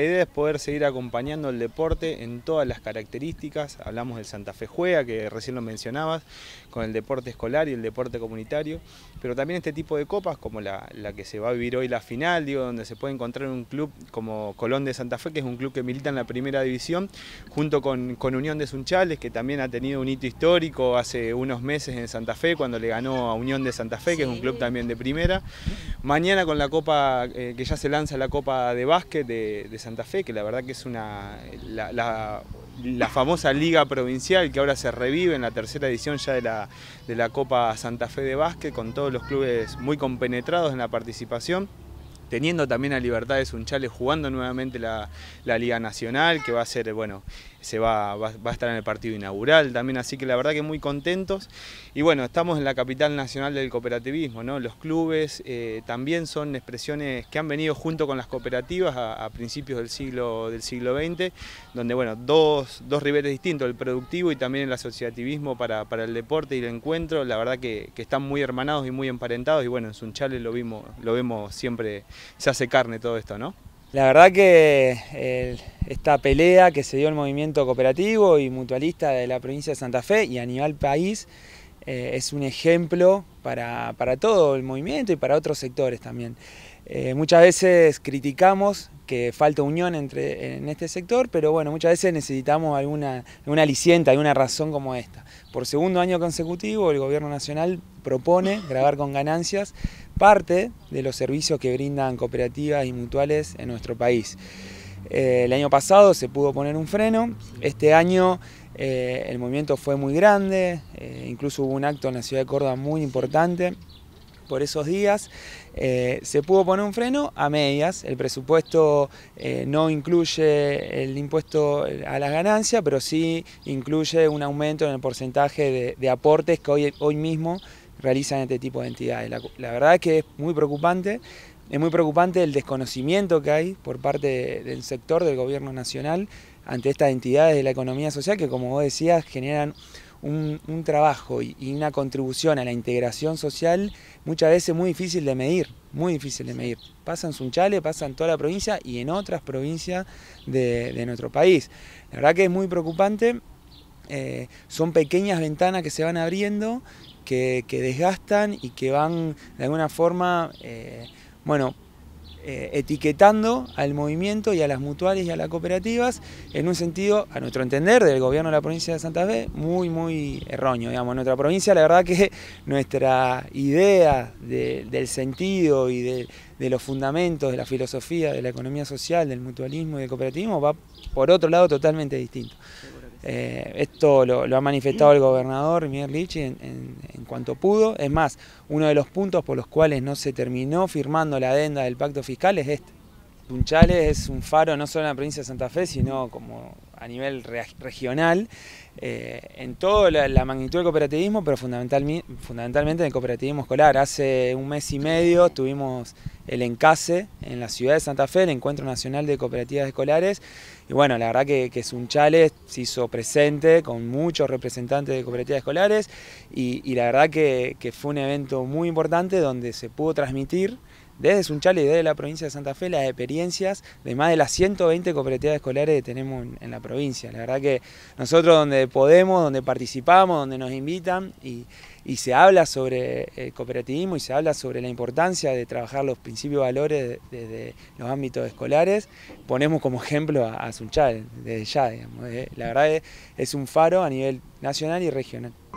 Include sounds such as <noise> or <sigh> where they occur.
La idea es poder seguir acompañando el deporte en todas las características. Hablamos del Santa Fe Juega, que recién lo mencionabas, con el deporte escolar y el deporte comunitario, pero también este tipo de copas, como la, que se va a vivir hoy la final, digo, donde se puede encontrar un club como Colón de Santa Fe, que es un club que milita en la primera división, junto con, Unión de Sunchales, que también ha tenido un hito histórico hace unos meses en Santa Fe, cuando le ganó a Unión de Santa Fe, que es un club también de primera. Mañana con la copa, eh, que ya se lanza la copa de básquet de, de Santa Fe, que la verdad que es una la, famosa liga provincial que ahora se revive en la tercera edición ya de la, de la Copa Santa Fe de Básquet, con todos los clubes muy compenetrados en la participación teniendo también a Libertad de Sunchales, jugando nuevamente la, Liga Nacional, que va a ser, bueno, se va, a estar en el partido inaugural también, así que la verdad que muy contentos. Y bueno, estamos en la capital nacional del cooperativismo, ¿no? Los clubes eh, también son expresiones que han venido junto con las cooperativas a, principios del siglo, del siglo XX, donde, bueno, dos, dos distintos, el productivo y también el asociativismo para, para el deporte y el encuentro, la verdad que, que, están muy hermanados y muy emparentados, y bueno, en Sunchales lo, vimos, lo vemos siempre se hace carne todo esto, ¿no? La verdad que esta pelea que se dio el movimiento cooperativo y mutualista de la provincia de Santa Fe y a nivel país eh, es un ejemplo para, todo el movimiento y para otros sectores también. Eh, muchas veces criticamos que falta unión entre, en este sector, pero bueno, muchas veces necesitamos alguna, alguna y alguna razón como esta. Por segundo año consecutivo el Gobierno Nacional propone grabar con ganancias parte de los servicios que brindan cooperativas y mutuales en nuestro país. Eh, el año pasado se pudo poner un freno, este año eh, el movimiento fue muy grande, eh, incluso hubo un acto en la ciudad de Córdoba muy importante por esos días. se pudo poner un freno a medias, el presupuesto no incluye el impuesto a las ganancias, pero sí incluye un aumento en el porcentaje de, aportes que hoy, hoy mismo realizan este tipo de entidades. La, verdad es que es muy preocupante, es muy preocupante el desconocimiento que hay por parte del sector del gobierno nacional ante estas entidades de la economía social que, como vos decías, generan un, trabajo y, una contribución a la integración social muchas veces muy difícil de medir, muy difícil de medir. Pasan en Sunchale, pasan en toda la provincia y en otras provincias de, nuestro país. La verdad que es muy preocupante. Eh, son pequeñas ventanas que se van abriendo que, desgastan y que van de alguna forma, eh, bueno, eh, etiquetando al movimiento y a las mutuales y a las cooperativas en un sentido, a nuestro entender, del gobierno de la provincia de Santa Fe, muy, muy erróneo. Digamos, en nuestra provincia, la verdad que <laughs> nuestra idea del sentido y de, los fundamentos, de la filosofía, de la economía social, del mutualismo y del cooperativismo va por otro lado totalmente distinto. Eh, esto lo, ha manifestado el gobernador Miguel Lichi en, cuanto pudo. Es más, uno de los puntos por los cuales no se terminó firmando la adenda del pacto fiscal es este. Sunchales es un faro no solo en la provincia de Santa Fe, sino como a nivel regional, eh, en toda la, magnitud del cooperativismo, pero fundamentalmente en el cooperativismo escolar. Hace un mes y medio tuvimos el encase en la ciudad de Santa Fe, el Encuentro Nacional de Cooperativas Escolares, y bueno, la verdad que, que Sunchales se hizo presente con muchos representantes de cooperativas escolares, y, y la verdad que, que fue un evento muy importante donde se pudo transmitir desde Sunchal y desde la provincia de Santa Fe las experiencias de más de las 120 cooperativas escolares que tenemos en, la provincia. La verdad que nosotros donde podemos, donde participamos, donde nos invitan y, se habla sobre el eh, cooperativismo y se habla sobre la importancia de trabajar los principios y valores desde los ámbitos escolares, ponemos como ejemplo a, Sunchal, desde ya, eh. La verdad es un faro a nivel nacional y regional.